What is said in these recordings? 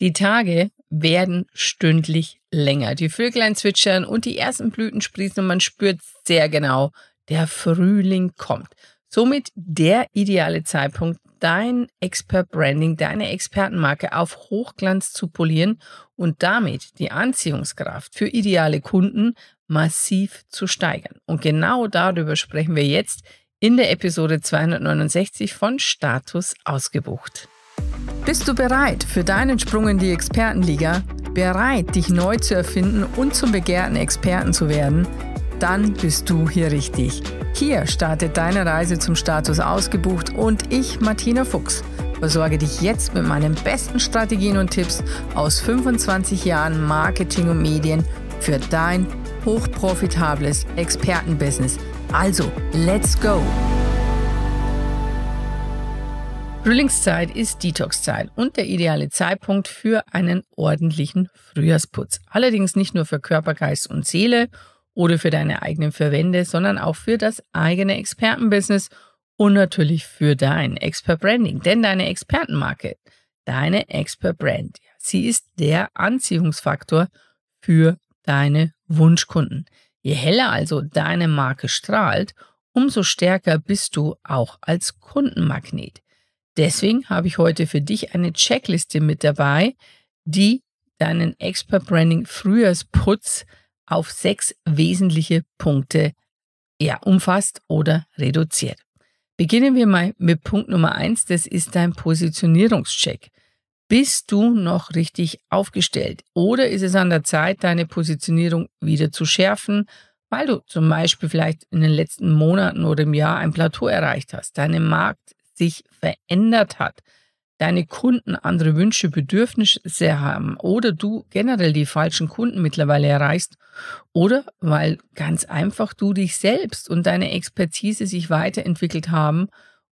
Die Tage werden stündlich länger. Die Vöglein zwitschern und die ersten Blüten sprießen und man spürt sehr genau, der Frühling kommt. Somit der ideale Zeitpunkt, dein Expert-Branding, deine Expertenmarke auf Hochglanz zu polieren und damit die Anziehungskraft für ideale Kunden massiv zu steigern. Und genau darüber sprechen wir jetzt in der Episode 269 von Status ausgebucht. Bist du bereit für deinen Sprung in die Expertenliga? Bereit, dich neu zu erfinden und zum begehrten Experten zu werden? Dann bist du hier richtig. Hier startet deine Reise zum Status ausgebucht und ich, Martina Fuchs, versorge dich jetzt mit meinen besten Strategien und Tipps aus 25 Jahren Marketing und Medien für dein hochprofitables Expertenbusiness. Also, let's go! Frühlingszeit ist Detoxzeit und der ideale Zeitpunkt für einen ordentlichen Frühjahrsputz. Allerdings nicht nur für Körper, Geist und Seele oder für deine eigenen Verwände, sondern auch für das eigene Expertenbusiness und natürlich für dein Expert Branding. Denn deine Expertenmarke, deine Expert Brand, sie ist der Anziehungsfaktor für deine Wunschkunden. Je heller also deine Marke strahlt, umso stärker bist du auch als Kundenmagnet. Deswegen habe ich heute für dich eine Checkliste mit dabei, die deinen Expert Branding Frühjahrsputz auf sechs wesentliche Punkte ja, umfasst oder reduziert. Beginnen wir mal mit Punkt Nummer eins. das ist dein Positionierungscheck. Bist du noch richtig aufgestellt oder ist es an der Zeit, deine Positionierung wieder zu schärfen, weil du zum Beispiel vielleicht in den letzten Monaten oder im Jahr ein Plateau erreicht hast, deine Markt sich verändert hat, deine Kunden andere Wünsche, Bedürfnisse haben oder du generell die falschen Kunden mittlerweile erreichst oder weil ganz einfach du dich selbst und deine Expertise sich weiterentwickelt haben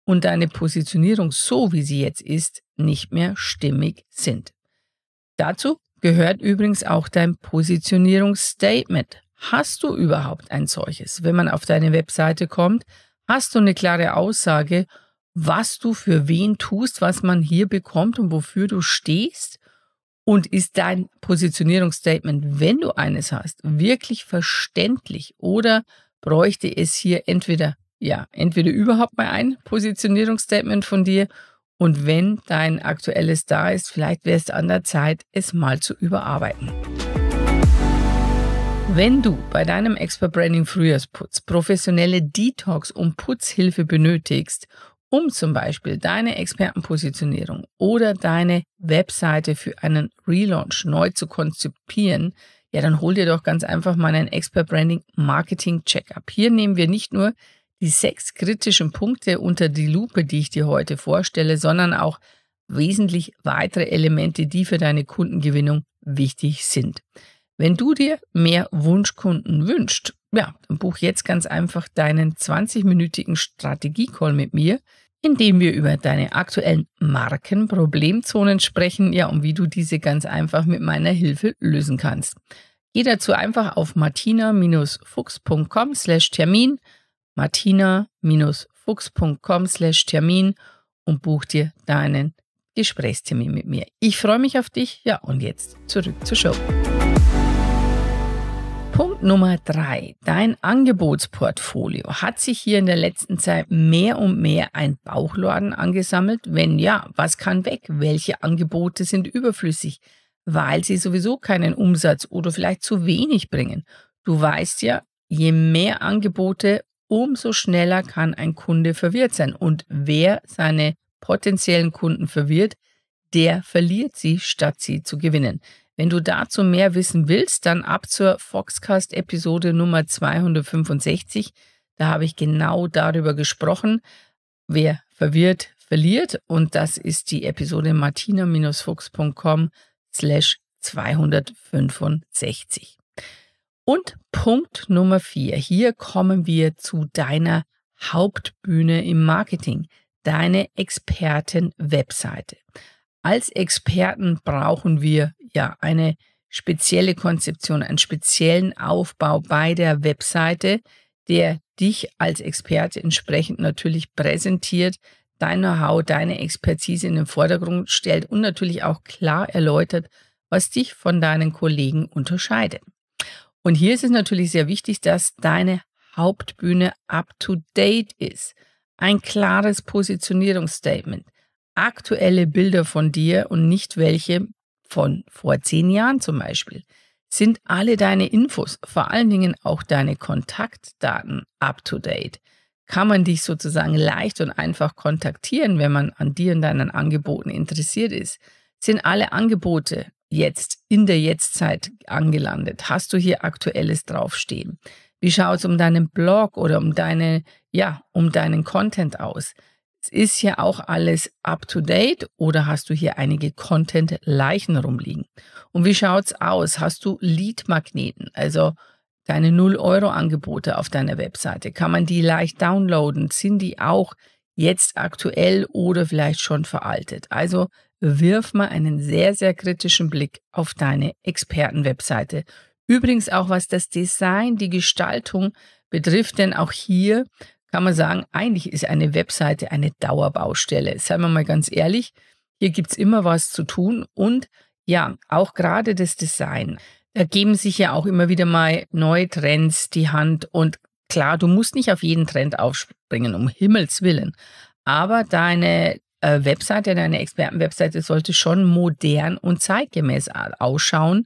und deine Positionierung so wie sie jetzt ist nicht mehr stimmig sind. Dazu gehört übrigens auch dein Positionierungsstatement. Hast du überhaupt ein solches? Wenn man auf deine Webseite kommt, hast du eine klare Aussage was du für wen tust, was man hier bekommt und wofür du stehst? Und ist dein Positionierungsstatement, wenn du eines hast, wirklich verständlich oder bräuchte es hier entweder, ja, entweder überhaupt mal ein Positionierungsstatement von dir und wenn dein aktuelles da ist, vielleicht wäre es an der Zeit, es mal zu überarbeiten. Wenn du bei deinem Expert Branding Frühjahrsputz professionelle Detox- und Putzhilfe benötigst um zum Beispiel deine Expertenpositionierung oder deine Webseite für einen Relaunch neu zu konzipieren, ja, dann hol dir doch ganz einfach mal einen Expert Branding Marketing Checkup. Hier nehmen wir nicht nur die sechs kritischen Punkte unter die Lupe, die ich dir heute vorstelle, sondern auch wesentlich weitere Elemente, die für deine Kundengewinnung wichtig sind. Wenn du dir mehr Wunschkunden wünschst ja, dann buch jetzt ganz einfach deinen 20-minütigen Strategie-Call mit mir, in dem wir über deine aktuellen Markenproblemzonen sprechen, ja, und wie du diese ganz einfach mit meiner Hilfe lösen kannst. Geh dazu einfach auf martina-fuchs.com slash Termin, martina-fuchs.com slash Termin und buch dir deinen Gesprächstermin mit mir. Ich freue mich auf dich, ja, und jetzt zurück zur Show. Nummer drei. Dein Angebotsportfolio. Hat sich hier in der letzten Zeit mehr und mehr ein Bauchladen angesammelt? Wenn ja, was kann weg? Welche Angebote sind überflüssig, weil sie sowieso keinen Umsatz oder vielleicht zu wenig bringen? Du weißt ja, je mehr Angebote, umso schneller kann ein Kunde verwirrt sein. Und wer seine potenziellen Kunden verwirrt, der verliert sie, statt sie zu gewinnen. Wenn du dazu mehr wissen willst, dann ab zur Foxcast Episode Nummer 265. Da habe ich genau darüber gesprochen. Wer verwirrt, verliert. Und das ist die Episode martina-fuchs.com slash 265. Und Punkt Nummer vier. Hier kommen wir zu deiner Hauptbühne im Marketing, deine Experten-Webseite. Als Experten brauchen wir ja eine spezielle Konzeption, einen speziellen Aufbau bei der Webseite, der dich als Experte entsprechend natürlich präsentiert, dein Know-how, deine Expertise in den Vordergrund stellt und natürlich auch klar erläutert, was dich von deinen Kollegen unterscheidet. Und hier ist es natürlich sehr wichtig, dass deine Hauptbühne up-to-date ist. Ein klares Positionierungsstatement aktuelle Bilder von dir und nicht welche von vor zehn Jahren zum Beispiel. Sind alle deine Infos, vor allen Dingen auch deine Kontaktdaten, up-to-date? Kann man dich sozusagen leicht und einfach kontaktieren, wenn man an dir und deinen Angeboten interessiert ist? Sind alle Angebote jetzt in der Jetztzeit angelandet? Hast du hier aktuelles draufstehen? Wie schaut es um deinen Blog oder um deine, ja, um deinen Content aus? Ist hier auch alles up-to-date oder hast du hier einige Content-Leichen rumliegen? Und wie schaut's aus? Hast du Lead-Magneten, also deine 0-Euro-Angebote auf deiner Webseite? Kann man die leicht downloaden? Sind die auch jetzt aktuell oder vielleicht schon veraltet? Also wirf mal einen sehr, sehr kritischen Blick auf deine Experten-Webseite. Übrigens auch was das Design, die Gestaltung betrifft, denn auch hier kann man sagen, eigentlich ist eine Webseite eine Dauerbaustelle. Seien wir mal ganz ehrlich, hier gibt es immer was zu tun und ja, auch gerade das Design. Da geben sich ja auch immer wieder mal neue Trends die Hand und klar, du musst nicht auf jeden Trend aufspringen, um Himmels Willen. Aber deine äh, Webseite, deine Expertenwebseite sollte schon modern und zeitgemäß ausschauen,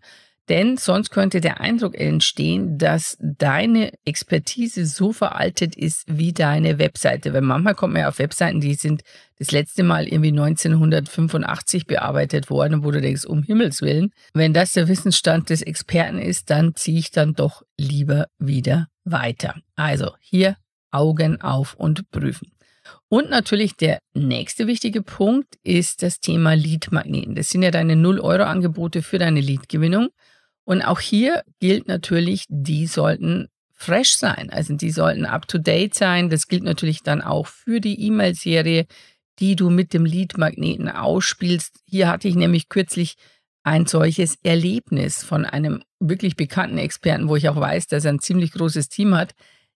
denn sonst könnte der Eindruck entstehen, dass deine Expertise so veraltet ist wie deine Webseite. Weil manchmal kommt man ja auf Webseiten, die sind das letzte Mal irgendwie 1985 bearbeitet worden, wo du denkst, um Himmels Willen, wenn das der Wissensstand des Experten ist, dann ziehe ich dann doch lieber wieder weiter. Also hier Augen auf und prüfen. Und natürlich der nächste wichtige Punkt ist das Thema Lead-Magneten. Das sind ja deine 0-Euro-Angebote für deine Lead-Gewinnung. Und auch hier gilt natürlich, die sollten fresh sein. Also die sollten up-to-date sein. Das gilt natürlich dann auch für die E-Mail-Serie, die du mit dem Lead-Magneten ausspielst. Hier hatte ich nämlich kürzlich ein solches Erlebnis von einem wirklich bekannten Experten, wo ich auch weiß, dass er ein ziemlich großes Team hat,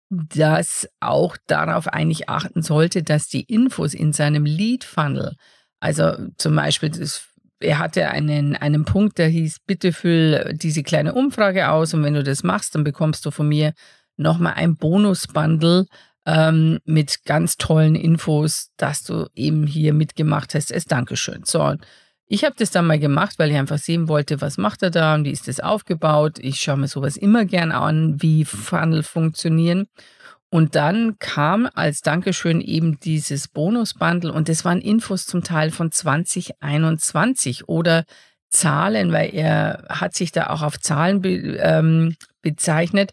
das auch darauf eigentlich achten sollte, dass die Infos in seinem Lead-Funnel, also zum Beispiel das er hatte einen, einen Punkt, der hieß, bitte füll diese kleine Umfrage aus und wenn du das machst, dann bekommst du von mir nochmal ein Bonus-Bundle ähm, mit ganz tollen Infos, dass du eben hier mitgemacht hast. Es Dankeschön. So, ich habe das dann mal gemacht, weil ich einfach sehen wollte, was macht er da und wie ist das aufgebaut. Ich schaue mir sowas immer gern an, wie Funnel funktionieren. Und dann kam als Dankeschön eben dieses Bonusbundle und das waren Infos zum Teil von 2021 oder Zahlen, weil er hat sich da auch auf Zahlen be ähm, bezeichnet,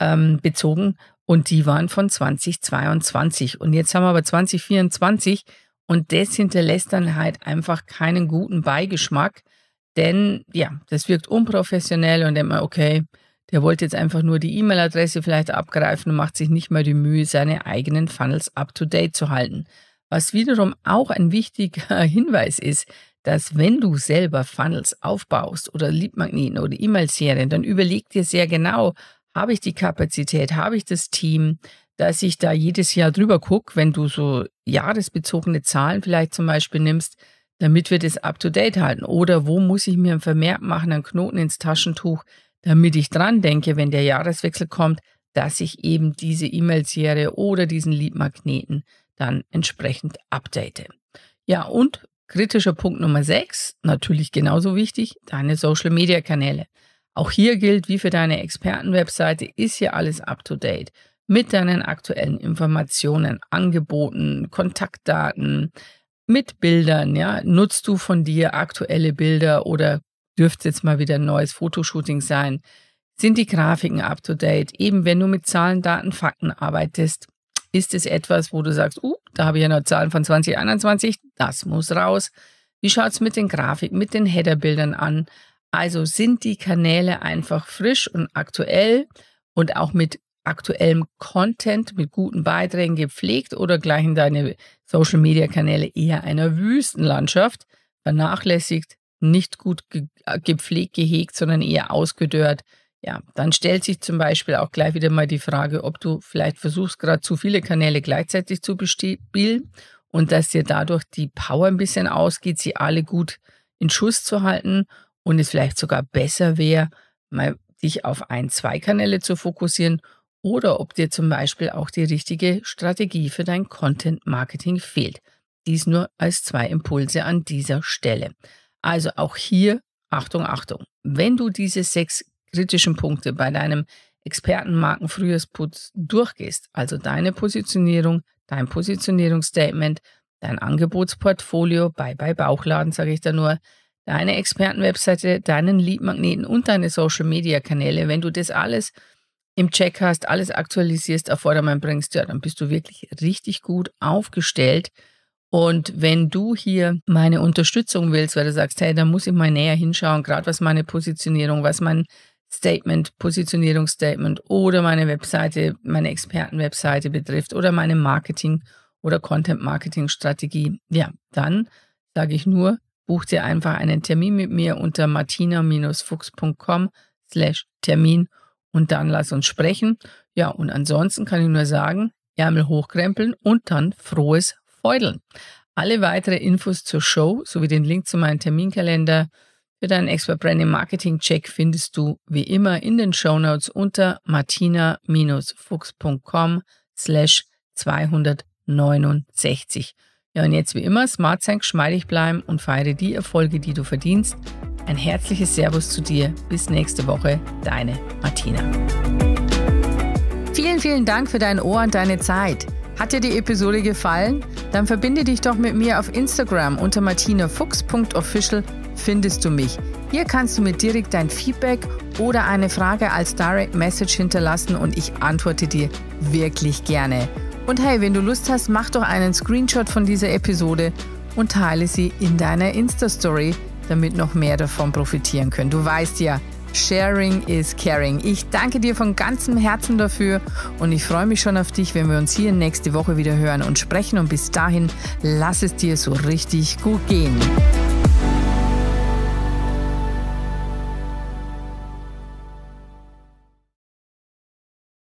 ähm, bezogen und die waren von 2022. Und jetzt haben wir aber 2024 und das hinterlässt dann halt einfach keinen guten Beigeschmack, denn ja, das wirkt unprofessionell und immer, okay, der wollte jetzt einfach nur die E-Mail-Adresse vielleicht abgreifen und macht sich nicht mal die Mühe, seine eigenen Funnels up-to-date zu halten. Was wiederum auch ein wichtiger Hinweis ist, dass wenn du selber Funnels aufbaust oder Liebmagneten oder E-Mail-Serien, dann überleg dir sehr genau, habe ich die Kapazität, habe ich das Team, dass ich da jedes Jahr drüber gucke, wenn du so jahresbezogene Zahlen vielleicht zum Beispiel nimmst, damit wir das up-to-date halten. Oder wo muss ich mir ein Vermerk machen, einen Knoten ins Taschentuch, damit ich dran denke, wenn der Jahreswechsel kommt, dass ich eben diese E-Mail-Serie oder diesen Lead-Magneten dann entsprechend update. Ja, und kritischer Punkt Nummer 6, natürlich genauso wichtig, deine Social-Media-Kanäle. Auch hier gilt, wie für deine Experten-Webseite, ist hier alles up-to-date mit deinen aktuellen Informationen, Angeboten, Kontaktdaten, mit Bildern. Ja, nutzt du von dir aktuelle Bilder oder dürfte jetzt mal wieder ein neues Fotoshooting sein. Sind die Grafiken up to date? Eben wenn du mit Zahlen, Daten, Fakten arbeitest, ist es etwas, wo du sagst, uh, da habe ich ja noch Zahlen von 2021, das muss raus. Wie schaut es mit den Grafiken, mit den Headerbildern an? Also sind die Kanäle einfach frisch und aktuell und auch mit aktuellem Content, mit guten Beiträgen gepflegt oder gleichen deine Social-Media-Kanäle eher einer Wüstenlandschaft? Vernachlässigt, nicht gut ge äh, gepflegt, gehegt, sondern eher ausgedörrt. Ja, dann stellt sich zum Beispiel auch gleich wieder mal die Frage, ob du vielleicht versuchst, gerade zu viele Kanäle gleichzeitig zu bespielen und dass dir dadurch die Power ein bisschen ausgeht, sie alle gut in Schuss zu halten und es vielleicht sogar besser wäre, mal dich auf ein, zwei Kanäle zu fokussieren oder ob dir zum Beispiel auch die richtige Strategie für dein Content Marketing fehlt. Dies nur als zwei Impulse an dieser Stelle. Also auch hier, Achtung, Achtung. Wenn du diese sechs kritischen Punkte bei deinem Expertenmarken Frühjahrsputz durchgehst, also deine Positionierung, dein Positionierungsstatement, dein Angebotsportfolio, bye bye Bauchladen, sage ich da nur, deine Expertenwebseite, deinen Leadmagneten und deine Social Media Kanäle, wenn du das alles im Check hast, alles aktualisierst, auf Vordermann bringst, ja, dann bist du wirklich richtig gut aufgestellt und wenn du hier meine Unterstützung willst, weil du sagst, hey, da muss ich mal näher hinschauen, gerade was meine Positionierung, was mein Statement, Positionierungsstatement oder meine Webseite, meine Expertenwebseite betrifft oder meine Marketing- oder Content-Marketing-Strategie, ja, dann sage ich nur, buch dir einfach einen Termin mit mir unter martina-fuchs.com slash Termin und dann lass uns sprechen. Ja, und ansonsten kann ich nur sagen, Ärmel hochkrempeln und dann frohes Feudeln. Alle weitere Infos zur Show sowie den Link zu meinem Terminkalender für deinen Expert Branding Marketing Check findest du wie immer in den Show Notes unter martina-fuchs.com slash 269. Ja, und jetzt wie immer, smart sein, geschmeidig bleiben und feiere die Erfolge, die du verdienst. Ein herzliches Servus zu dir. Bis nächste Woche, deine Martina. Vielen, vielen Dank für dein Ohr und deine Zeit. Hat dir die Episode gefallen? Dann verbinde dich doch mit mir auf Instagram unter martinafuchs.official findest du mich. Hier kannst du mir direkt dein Feedback oder eine Frage als Direct Message hinterlassen und ich antworte dir wirklich gerne. Und hey, wenn du Lust hast, mach doch einen Screenshot von dieser Episode und teile sie in deiner Insta-Story, damit noch mehr davon profitieren können. Du weißt ja, Sharing is Caring. Ich danke dir von ganzem Herzen dafür und ich freue mich schon auf dich, wenn wir uns hier nächste Woche wieder hören und sprechen. Und bis dahin, lass es dir so richtig gut gehen.